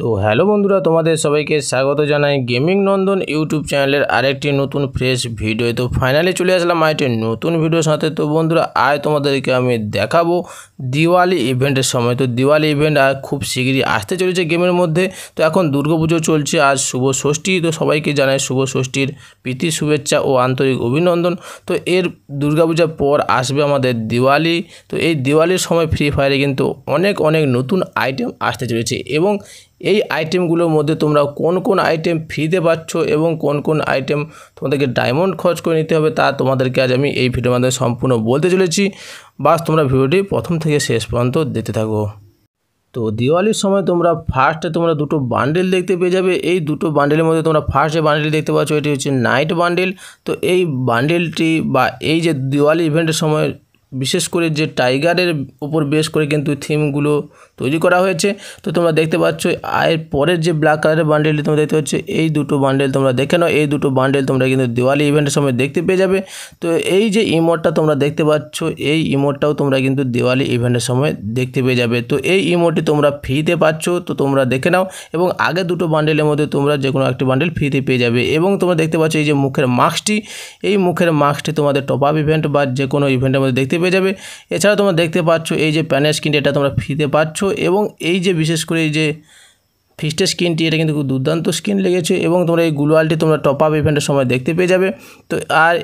তো হ্যালো বন্ধুরা তোমাদের সবাইকে স্বাগত জানাই গেমিং নন্দন ইউটিউব চ্যানেলের আরেকটি নতুন ফ্রেশ ভিডিও তো ফাইনালি চলে আসলাম আরেকটি নতুন ভিডিওর সাথে তো বন্ধুরা আয় তোমাদেরকে আমি দেখাবো দিওয়ালি ইভেন্টের সময় তো দিওয়ালি ইভেন্ট আর খুব শীঘ্রই আসতে চলেছে গেমের মধ্যে তো এখন দুর্গাপুজো চলছে আজ শুভ ষষ্ঠী তো সবাইকে জানাই শুভ ষষ্ঠীর প্রীতি শুভেচ্ছা ও আন্তরিক অভিনন্দন তো এর দুর্গাপূজার পর আসবে আমাদের দিওয়ালি তো এই দিওয়ালির সময় ফ্রি ফায়ারে কিন্তু অনেক অনেক নতুন আইটেম আসতে চলেছে এবং এই আইটেমগুলোর মধ্যে তোমরা কোন কোন আইটেম ফ্রিতে পাচ্ছ এবং কোন কোন আইটেম তোমাদেরকে ডায়মন্ড খরচ করে নিতে হবে তা তোমাদেরকে আজ আমি এই ভিডিওর মাধ্যমে সম্পূর্ণ বলতে চলেছি বাস তোমরা ভিডিওটি প্রথম থেকে শেষ পর্যন্ত দেখতে থাকো তো দিওয়ালির সময় তোমরা ফার্স্টে তোমরা দুটো বান্ডেল দেখতে পেয়ে যাবে এই দুটো বান্ডেলের মধ্যে তোমরা ফার্স্ট যে বান্ডেল দেখতে পাচ্ছ এটি হচ্ছে নাইট বান্ডেল তো এই বান্ডেলটি বা এই যে দিওয়ালি ইভেন্টের সময় বিশেষ করে যে টাইগারের উপর বেশ করে কিন্তু থিমগুলো তৈরি করা হয়েছে তো তোমরা দেখতে পাচ্ছ আয়ের পরের যে ব্ল্যাক কালারের বান্ডেলটি তোমরা দেখতে পাচ্ছ এই দুটো বান্ডেল তোমরা দেখে নাও এই দুটো বান্ডেল তোমরা কিন্তু দিওয়ালি ইভেন্টের সময় দেখতে পেয়ে যাবে তো এই যে ইমোটটা তোমরা দেখতে পাচ্ছ এই ইমোটটাও তোমরা কিন্তু দিওয়ালি ইভেন্টের সময় দেখতে পেয়ে যাবে তো এই ইমোটটি তোমরা ফ্রিতে পাচ্ছ তো তোমরা দেখে নাও এবং আগে দুটো বান্ডেলের মধ্যে তোমরা যে কোনো একটি বান্ডেল ফ্রিতে পেয়ে যাবে এবং তোমরা দেখতে পাচ্ছ এই যে মুখের মাস্কটি এই মুখের মাস্কটি তোমাদের টপ আপ ইভেন্ট বা যে কোনো ইভেন্টের মধ্যে দেখতে পেয়ে যাবে এছাড়া তোমরা দেখতে পাচ্ছ এই যে প্যানের স্ক্রিনটি এটা তোমরা ফ্রিতে পাচ্ছ এবং এই যে বিশেষ করে এই যে ফিস্টের স্কিনটি এটা কিন্তু খুব দুর্দান্ত স্কিন লেগেছে এবং তোমরা এই গুলোয়ালটি তোমরা টপ আপ ইভেন্টের সময় দেখতে পেয়ে যাবে তো আর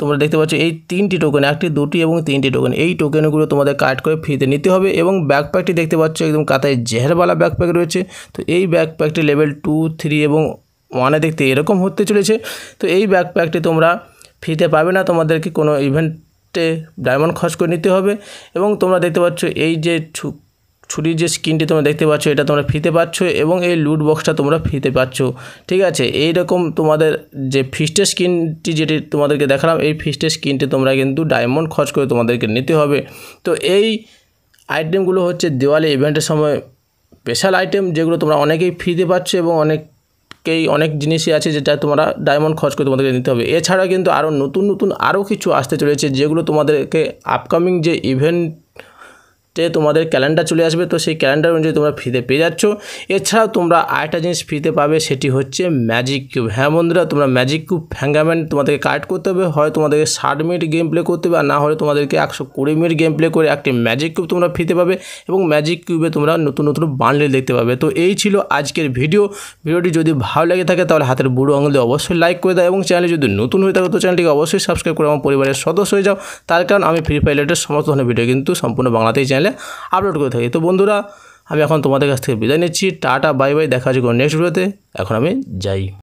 তোমরা দেখতে পাচ্ছ এই তিনটি টোকেন একটি দুটি এবং তিনটি টোকেন এই টোকেনগুলো তোমাদের কাট করে ফ্রিতে নিতে হবে এবং ব্যাকপ্যাকটি দেখতে পাচ্ছ একদম কাতায় জেহেরওয়ালা ব্যাকপ্যাক রয়েছে তো এই ব্যাকপ্যাকটি লেভেল টু থ্রি এবং ওয়ানে দেখতে এরকম হতে চলেছে তো এই ব্যাকপ্যাকটি তোমরা ফ্রিতে পাবে না তোমাদেরকে কোনো ইভেন্টে ডায়মন্ড খরচ করে নিতে হবে এবং তোমরা দেখতে পাচ্ছ এই যে ছুরির যে স্ক্রিনটি তোমরা দেখতে পাচ্ছ এটা তোমরা ফ্রিতে পাচ্ছ এবং এই লুট বক্সটা তোমরা ফ্রিতে পাচ্ছ ঠিক আছে এইরকম তোমাদের যে ফিস্টের স্ক্রিনটি যেটি তোমাদেরকে দেখালাম এই ফিস্টের স্ক্রিনটি তোমরা কিন্তু ডায়মন্ড খরচ করে তোমাদেরকে নিতে হবে তো এই আইটেমগুলো হচ্ছে দেওয়ালি ইভেন্টের সময় স্পেশাল আইটেম যেগুলো তোমরা অনেকেই ফ্রিতে পাচ্ছ এবং অনেক অনেক জিনিসই আছে যেটা তোমরা ডায়মন্ড খরচ করে তোমাদেরকে নিতে হবে এছাড়া কিন্তু আরও নতুন নতুন আরও কিছু আসতে চলেছে যেগুলো তোমাদেরকে আপকামিং যে ইভেন্ট যে তোমাদের ক্যালেন্ডার চলে আসবে তো সেই ক্যালেন্ডার অনুযায়ী তোমরা ফ্রিতে পেয়ে যাচ্ছ এছাড়াও তোমরা আরেকটা জিনিস ফ্রিতে পাবে সেটি হচ্ছে ম্যাজিক কিউব হ্যাঁ বন্ধুরা তোমরা ম্যাজিক কিউব হ্যাঙ্গাম্যান তোমাদেরকে কার্ট করতে হবে হয় তোমাদেরকে ষাট মিনিট গেম প্লে করতে হবে আর না হলে তোমাদেরকে একশো কুড়ি মিনিট গেম প্লে করে একটি ম্যাজিক কিউব তোমরা ফ্রিতে পাবে এবং ম্যাজিক কিউবে তোমরা নতুন নতুন বান্ডেল দেখতে পাবে তো এই ছিল আজকের ভিডিও ভিডিওটি যদি ভালো লাগে থাকে তাহলে হাতের বুড়ো আঙুলে অবশ্যই লাইক করে দাও এবং চ্যানেলে যদি নতুন হয়ে থাকে তো চ্যানেলটিকে অবশ্যই সাবস্ক্রাইব করে আমার পরিবারের সদস্য হয়ে যাও তার কারণ আমি ফ্রি ফায়ার রিলেটেড সমস্ত ধরনের ভিডিও কিন্তু সম্পূর্ণ বাংলাতেই চ্যানেল চ্যানেলে আপলোড করে থাকি তো বন্ধুরা আমি এখন তোমাদের কাছ থেকে বিদায় নিচ্ছি টাটা বাই বাই দেখা কোনো নেক্সট ভিডিওতে এখন আমি যাই